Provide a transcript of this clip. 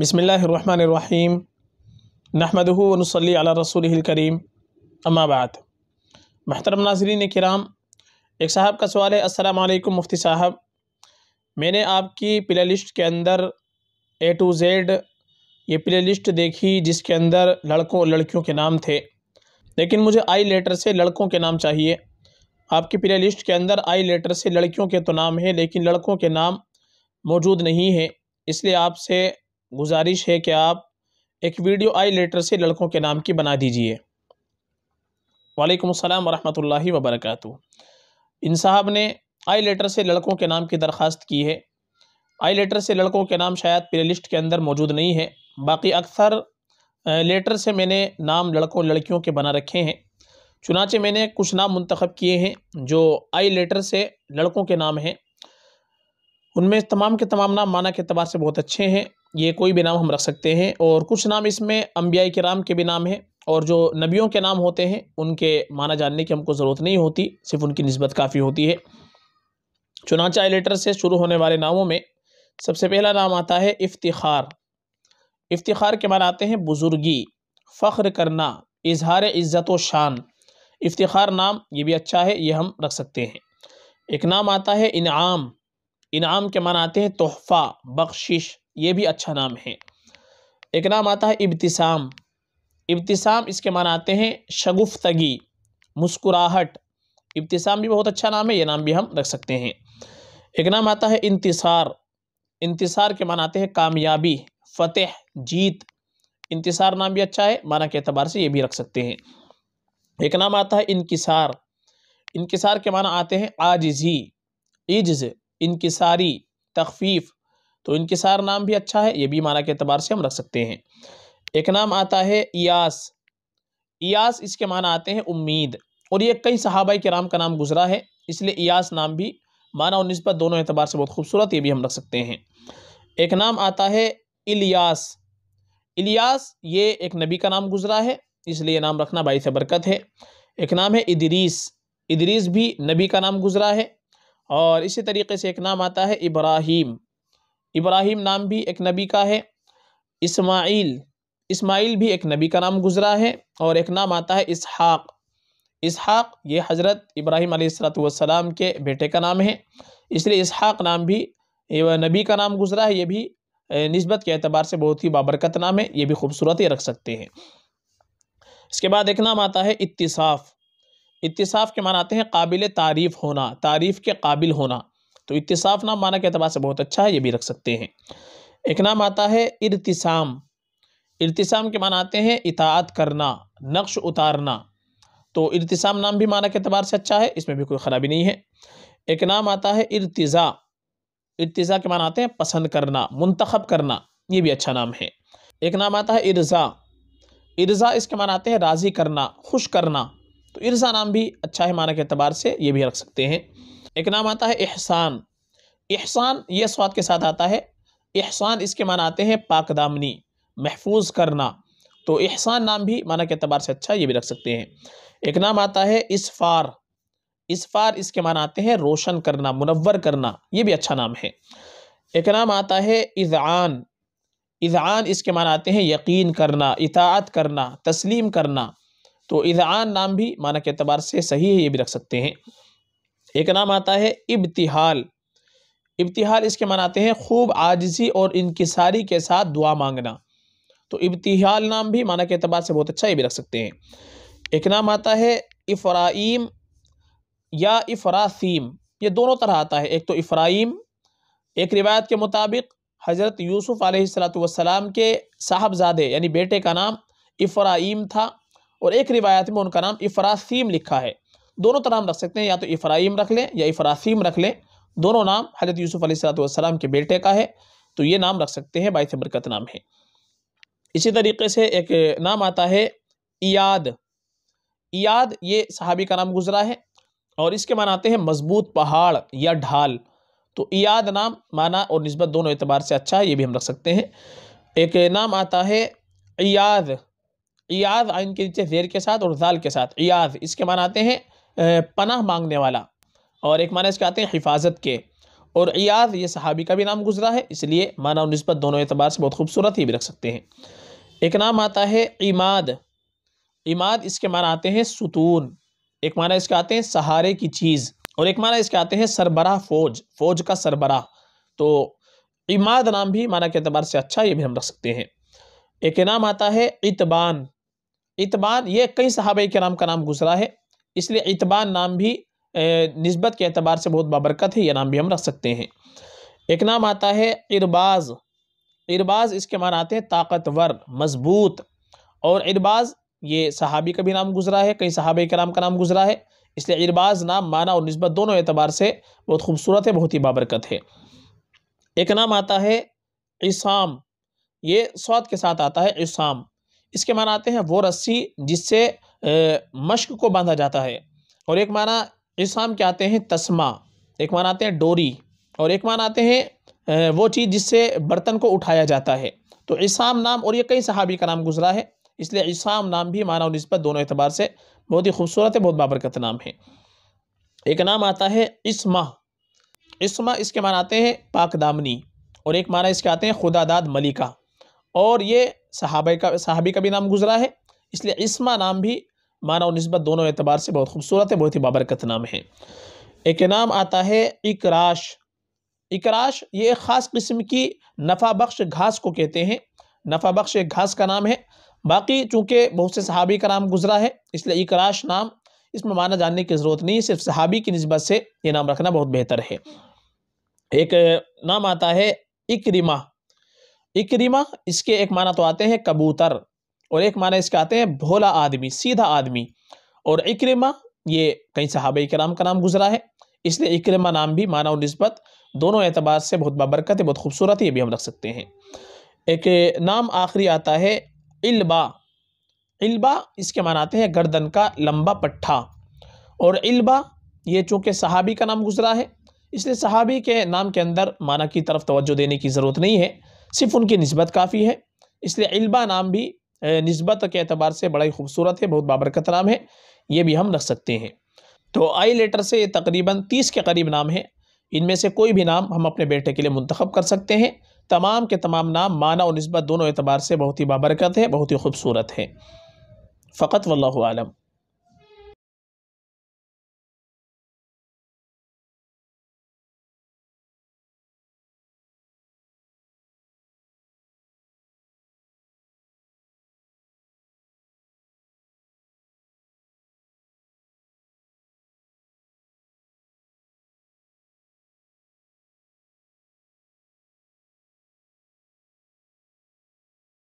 बसमीम नहमदनसली रसूल करीम अम्माबाद महतरम नाजरीन कराम एक साहब का सवाल है वालेकुम मुफ्ती साहब मैंने आपकी प्ले लिस्ट के अंदर ए टू जेड ये प्ले लिस्ट देखी जिसके अंदर लड़कों और लड़कियों के नाम थे लेकिन मुझे आई लेटर से लड़कों के नाम चाहिए आपकी प्ले लिस्ट के अंदर आई लेटर से लड़कियों के तो नाम है लेकिन लड़कों के नाम मौजूद नहीं है इसलिए आपसे गुजारिश है कि आप एक वीडियो आई लेटर से लड़कों के नाम की बना दीजिए वालेकुम अस्सलाम वरहमतुल्लाहि वबरकू इन साहब ने आई लेटर से लड़कों के नाम की दरख्वास्त की है आई लेटर से लड़कों के नाम शायद प्ले लिस्ट के अंदर मौजूद नहीं है बाकी अक्सर लेटर से मैंने नाम लड़कों लड़कियों के बना रखे हैं चुनाचे मैंने कुछ नाम मंतखब किए हैं जो आई लेटर से लड़कों के नाम हैं उनमें तमाम के तमाम नाम माना के अतबार से बहुत अच्छे हैं ये कोई भी नाम हम रख सकते हैं और कुछ नाम इसमें अम्बिया कराम के भी नाम हैं और जो नबियों के नाम होते हैं उनके माना जानने की हमको ज़रूरत नहीं होती सिर्फ उनकी नस्बत काफ़ी होती है चुनाचा लेटर से शुरू होने वाले नामों में सबसे पहला नाम आता है इफ्तार इफ्तार के माना आते हैं बुज़ुर्गी फ़ख्र करना इजहार इज़्ज़त व शान इफ्तार नाम ये भी अच्छा है ये हम रख सकते हैं एक नाम आता है इनाम इनाम के माना आते हैं तोहफ़ा बख्शिश ये भी अच्छा नाम है एक नाम आता है इब्तिसाम इब्तिसाम इसके माने आते हैं शगुफ्तगी मुस्कुराहट इब्तिसाम भी बहुत अच्छा नाम है ये नाम भी हम रख सकते हैं एक नाम आता है इंतसार इंतसार के मान आते हैं कामयाबी फतेह जीत इंतसार नाम भी अच्छा है माना के अतबार से ये भी रख सकते हैं एक नाम आता है इनकिसार इनकिसार के माना आते हैं आजिजी इज्ज इनकिसारी तखफीफ तो इनकिसार नाम भी अच्छा है ये भी माना के अतबार से हम रख सकते हैं एक नाम आता है इयास इयास इसके माना आते हैं उम्मीद और ये कई के कराम का नाम गुजरा है इसलिए इयास नाम भी माना और नस्बत दोनों एतबार से बहुत खूबसूरत ये भी हम रख सकते हैं एक नाम आता है इलियास इलियास ये एक नबी का नाम गुजरा है इसलिए नाम रखना बाईस बरकत है एक नाम है इदरीस इदरीस भी नबी का नाम गुजरा है और इसी तरीके से एक नाम आता है इब्राहिम इब्राहिम नाम भी एक नबी का है इस्माइल इस्माइल भी एक नबी का नाम गुजरा है और एक नाम आता है इसहाक़ इसहाक़ ये हज़रत इब्राहिम अलैहिस्सलाम के बेटे का नाम है इसलिए इसहाक़ नाम भी नबी का नाम गुजरा है ये भी नस्बत के अतबार से बहुत ही बाबरकत नाम है ये भी खूबसूरती रख सकते हैं इसके बाद एक नाम आता है इतिसाफ़ इतिसाफ़ के मान आते हैं काबिल तारीफ़ होना तारीफ़ के काबिल होना तो इतसाफ़ नाम माना के अतबार से बहुत अच्छा है ये भी रख सकते हैं एक नाम आता है इरतिसाम इरतिसाम के माना आते हैं इतात करना नक्श उतारना तो इरतिसाम नाम भी माना के अतबार से अच्छा है इसमें भी कोई ख़राबी नहीं है एक नाम आता है इरतज़ा इरतज़ा के माना आते हैं पसंद करना मंतखब करना ये भी अच्छा नाम है एक नाम आता है इर्ज़ा इर्ज़ा इसके माना आते हैं राज़ी करना खुश करना तो इर्ज़ा नाम भी अच्छा है माना के अतबार से ये भी रख सकते हैं एक नाम आता है एहसान एहसान ये स्वाद के साथ आता है एहसान इसके माना आते हैं पाकदामनी महफूज करना तो एहसान नाम भी माना के अतबार से अच्छा ये भी रख सकते हैं एक नाम आता है इसफार इसफार इसके माना आते हैं रोशन करना मुनवर करना ये भी अच्छा नाम है एक नाम आता है इज़ान इज़ान इसके माना आते हैं यकीन करना इतात करना तस्लीम करना तो इज़ान नाम भी माना के अतबार से सही है ये भी रख सकते हैं एक नाम आता है इब्तिहाल इब्तिहाल इसके मनाते हैं खूब आजजी और इनकसारी के साथ दुआ मांगना तो इब्तिहाल नाम भी माना के अतबार से बहुत अच्छा ये भी रख सकते हैं एक नाम आता है इफ़राइम या इफ्रासीम ये दोनों तरह आता है एक तो इफ़राइम एक रिवायत के मुताबिक हज़रत यूसुफ़ आसलाम के साहबजादे यानी बेटे का नाम इफ़राइम था और एक रिवायत में उनका नाम इफ़रासीम लिखा है दोनों तरह तो नाम रख सकते हैं या तो इफ्राहिम रख लें या इफ़रासीम रख लें दोनों नाम हज़रत यूसुफ़ अलीसलाम के बेटे का है तो ये नाम रख सकते हैं बाईस बरकत नाम है इसी तरीके से एक नाम आता है याद याद ये सहाबी का नाम गुजरा है और इसके माना आते हैं मजबूत पहाड़ या ढाल तो याद नाम माना और नस्बत दोनों एतबार से अच्छा है ये भी हम रख सकते हैं एक नाम आता है इयाद याद आइन के नीचे जेर के साथ और जाल के साथ इयाद इसके माना आते हैं पनाह मांगने वाला और एक माना इसके आते हैं हिफाजत के और इयाद ये सहाबी का भी नाम गुजरा है इसलिए माना और नस्बत दोनों एतबार से बहुत खूबसूरत ही भी रख सकते हैं एक नाम आता है इमाद इमाद इसके माना आते हैं सुतून एक माना इसके आते हैं सहारे की चीज़ और एक माना इसके आते हैं सरबराह फौज फौज का सरबराह तो इमाद नाम भी माना के अतबार से अच्छा ये भी हम रख सकते हैं एक नाम आता है इतबान इतबान ये कई सहाबे के नाम का नाम गुजरा है इसलिए इतबान नाम भी नस्बत के अतबार से बहुत बाबरकत है यह नाम भी हम रख सकते हैं एक नाम आता है इरबाज इरबाज इसके मान आते हैं ताकतवर मजबूत और इरबाज ये सहाबी का भी नाम गुजरा है कई सहाबे के नाम का नाम गुजरा है इसलिए इरबाज नाम माना और नस्बत दोनों एतबार से बहुत खूबसूरत है बहुत ही बाबरकत है एक नाम आता है इसाम ये स्वाद के साथ आता है इसाम इसके मान आते हैं वो रस्सी जिससे मश्क को बांधा जाता है और एक माना इसाम के आते हैं तस्मा एक माना आते हैं डोरी और एक मान आते हैं वो चीज़ जिससे बर्तन को उठाया जाता है तो इसाम नाम और ये कई सहाबी का नाम गुजरा है इसलिए इसाम नाम भी माना और नस्बत दोनों एतबार से बहुत ही खूबसूरत है बहुत बाबरकत नाम है एक नाम आता है इसमा इसमा इसके मान आते हैं पाक दामनी और एक माना इसके आते हैं खुदादाद मलिका और ये सहाबे का सहाबी का भी नाम गुजरा है इसलिए इसमा नाम भी माना और नस्बत दोनों एतबार से बहुत खूबसूरत है बहुत ही बाबरकत नाम है एक नाम आता है इकराश इकराश ये एक ख़ास किस्म की नफ़ा बख्श घास को कहते हैं नफ़ा बख्श एक घास का नाम है बाकी चूँकि बहुत से सहाबी का नाम गुजरा है इसलिए इकराश नाम इसमें माना जानने की ज़रूरत नहीं है सिर्फ सहाबी की नस्बत से ये नाम रखना बहुत बेहतर है एक नाम आता है इक्रिमा इक्रिमा इसके एक माना तो आते हैं कबूतर और एक माना इसका आते हैं भोला आदमी सीधा आदमी और इक्रमा ये कई के नाम का नाम गुजरा है इसलिए इक्रमा नाम भी माना और नस्बत दोनों एतबार से बहुत बाबरकत है बहुत खूबसूरत है ये भी हम रख सकते हैं एक नाम आखिरी आता है इल्बा इल्बा इसके मान आते हैं गर्दन का लंबा पट्ठा और इल्बा ये चूँकि सहाबी का नाम गुजरा है इसलिए सहाबी के नाम के अंदर माना की तरफ तोज्जो देने की ज़रूरत नहीं है सिर्फ उनकी नस्बत काफ़ी है इसलिए इल्बा नाम भी नस्बत के अतबार से बड़ा ही खूबसूरत है बहुत बाबरकत नाम है ये भी हम रख सकते हैं तो आई लेटर से तकरीबन तीस के करीब नाम हैं इनमें से कोई भी नाम हम अपने बेटे के लिए मंतखब कर सकते हैं तमाम के तमाम नाम माना और नस्बत दोनों एतबार से बहुत ही बाबरकत है बहुत ही खूबसूरत है फ़कत वल्लम